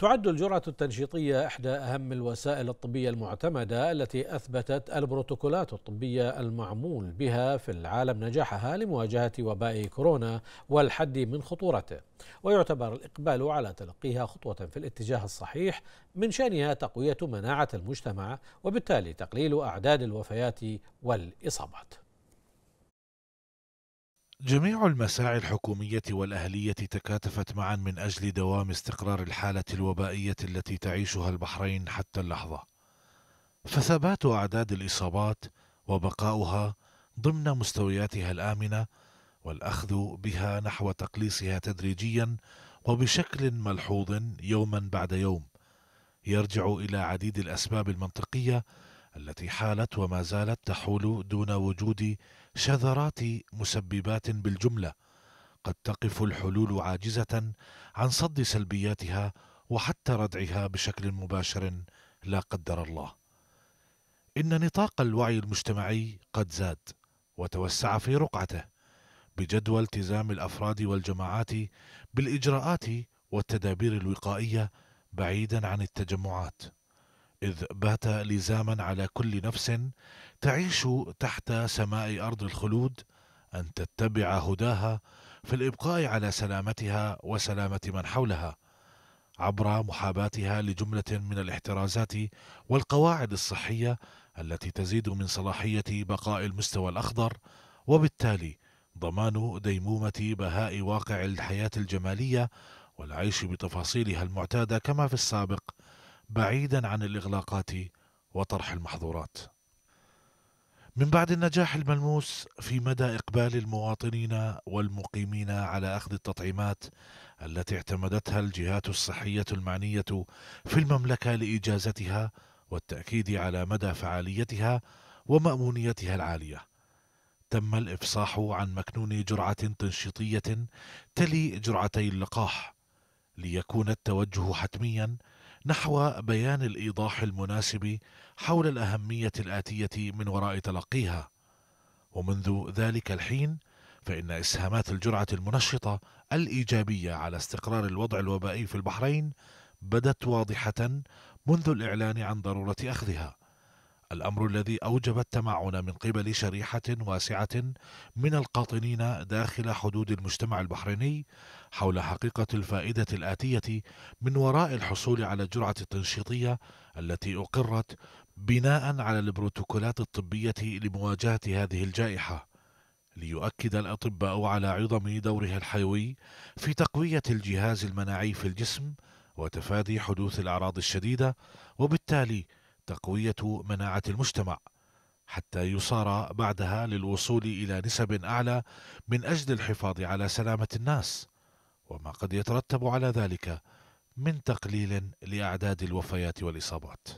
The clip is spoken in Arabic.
تعد الجرعة التنشيطية إحدى أهم الوسائل الطبية المعتمدة التي أثبتت البروتوكولات الطبية المعمول بها في العالم نجاحها لمواجهة وباء كورونا والحد من خطورته، ويعتبر الإقبال على تلقيها خطوة في الاتجاه الصحيح من شأنها تقوية مناعة المجتمع وبالتالي تقليل أعداد الوفيات والإصابات. جميع المساعي الحكومية والأهلية تكاتفت معا من أجل دوام استقرار الحالة الوبائية التي تعيشها البحرين حتى اللحظة. فثبات أعداد الإصابات وبقاؤها ضمن مستوياتها الآمنة والأخذ بها نحو تقليصها تدريجيا وبشكل ملحوظ يوما بعد يوم يرجع إلى عديد الأسباب المنطقية التي حالت وما زالت تحول دون وجود شذرات مسببات بالجمله قد تقف الحلول عاجزه عن صد سلبياتها وحتى ردعها بشكل مباشر لا قدر الله ان نطاق الوعي المجتمعي قد زاد وتوسع في رقعته بجدوى التزام الافراد والجماعات بالاجراءات والتدابير الوقائيه بعيدا عن التجمعات إذ بات لزاما على كل نفس تعيش تحت سماء أرض الخلود أن تتبع هداها في الإبقاء على سلامتها وسلامة من حولها عبر محاباتها لجملة من الاحترازات والقواعد الصحية التي تزيد من صلاحية بقاء المستوى الأخضر وبالتالي ضمان ديمومة بهاء واقع الحياة الجمالية والعيش بتفاصيلها المعتادة كما في السابق بعيدا عن الاغلاقات وطرح المحظورات. من بعد النجاح الملموس في مدى اقبال المواطنين والمقيمين على اخذ التطعيمات التي اعتمدتها الجهات الصحيه المعنيه في المملكه لاجازتها والتاكيد على مدى فعاليتها ومامونيتها العاليه تم الافصاح عن مكنون جرعه تنشيطيه تلي جرعتي اللقاح ليكون التوجه حتميا نحو بيان الايضاح المناسب حول الاهميه الاتيه من وراء تلقيها ومنذ ذلك الحين فإن إسهامات الجرعة المنشطة الإيجابية على استقرار الوضع الوبائي في البحرين بدت واضحة منذ الإعلان عن ضرورة أخذها، الأمر الذي أوجب التمعن من قبل شريحة واسعة من القاطنين داخل حدود المجتمع البحريني حول حقيقة الفائدة الآتية من وراء الحصول على الجرعة التنشيطية التي أقرت بناء على البروتوكولات الطبية لمواجهة هذه الجائحة ليؤكد الأطباء على عظم دورها الحيوي في تقوية الجهاز المناعي في الجسم وتفادي حدوث الأعراض الشديدة وبالتالي تقوية مناعة المجتمع حتى يصار بعدها للوصول إلى نسب أعلى من أجل الحفاظ على سلامة الناس وما قد يترتب على ذلك من تقليل لأعداد الوفيات والإصابات